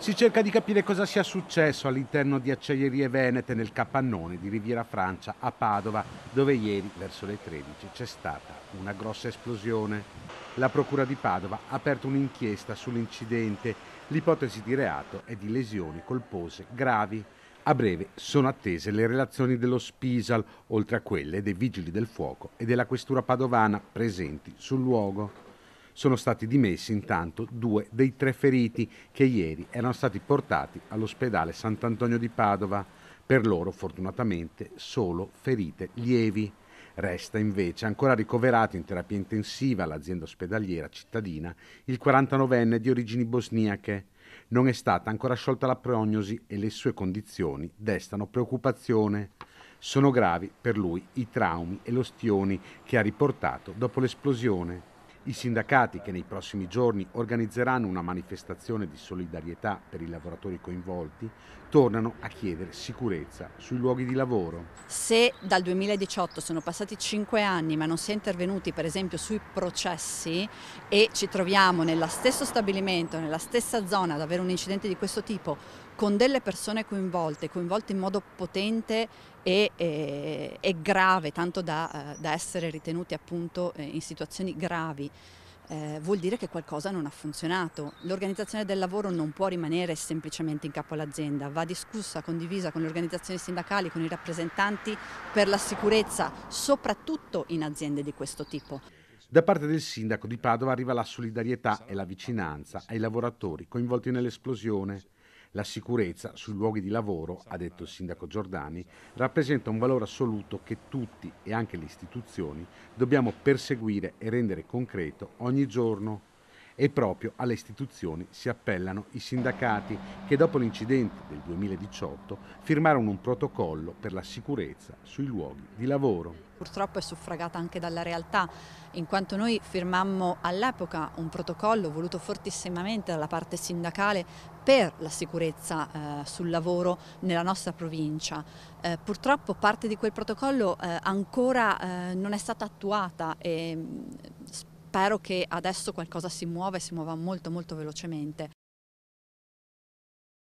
Si cerca di capire cosa sia successo all'interno di Acciaierie Venete nel capannone di Riviera Francia a Padova, dove ieri verso le 13 c'è stata una grossa esplosione. La Procura di Padova ha aperto un'inchiesta sull'incidente. L'ipotesi di reato è di lesioni colpose gravi. A breve sono attese le relazioni dello Spisal, oltre a quelle dei Vigili del Fuoco e della Questura Padovana presenti sul luogo. Sono stati dimessi intanto due dei tre feriti che ieri erano stati portati all'ospedale Sant'Antonio di Padova. Per loro, fortunatamente, solo ferite lievi. Resta invece ancora ricoverato in terapia intensiva all'azienda ospedaliera cittadina il 49enne di origini bosniache. Non è stata ancora sciolta la prognosi e le sue condizioni destano preoccupazione. Sono gravi per lui i traumi e l'ostioni che ha riportato dopo l'esplosione. I sindacati che nei prossimi giorni organizzeranno una manifestazione di solidarietà per i lavoratori coinvolti tornano a chiedere sicurezza sui luoghi di lavoro. Se dal 2018 sono passati 5 anni ma non si è intervenuti per esempio sui processi e ci troviamo nello stesso stabilimento, nella stessa zona ad avere un incidente di questo tipo con delle persone coinvolte, coinvolte in modo potente e, e, eh, e grave, tanto da, eh, da, essere ritenuti appunto eh, in situazioni gravi eh, vuol dire che qualcosa non ha funzionato. L'organizzazione del lavoro non può rimanere semplicemente in capo all'azienda, va discussa, condivisa con le organizzazioni sindacali, con i rappresentanti per la sicurezza, soprattutto in aziende di questo tipo. Da parte del sindaco di Padova arriva la solidarietà e la vicinanza ai lavoratori coinvolti nell'esplosione. La sicurezza sui luoghi di lavoro, ha detto il sindaco Giordani, rappresenta un valore assoluto che tutti e anche le istituzioni dobbiamo perseguire e rendere concreto ogni giorno. E proprio alle istituzioni si appellano i sindacati che dopo l'incidente del 2018 firmarono un protocollo per la sicurezza sui luoghi di lavoro. Purtroppo è suffragata anche dalla realtà, in quanto noi firmammo all'epoca un protocollo voluto fortissimamente dalla parte sindacale per la sicurezza eh, sul lavoro nella nostra provincia. Eh, purtroppo parte di quel protocollo eh, ancora eh, non è stata attuata e spesso mm, spero che adesso qualcosa si muova e si muova molto molto velocemente.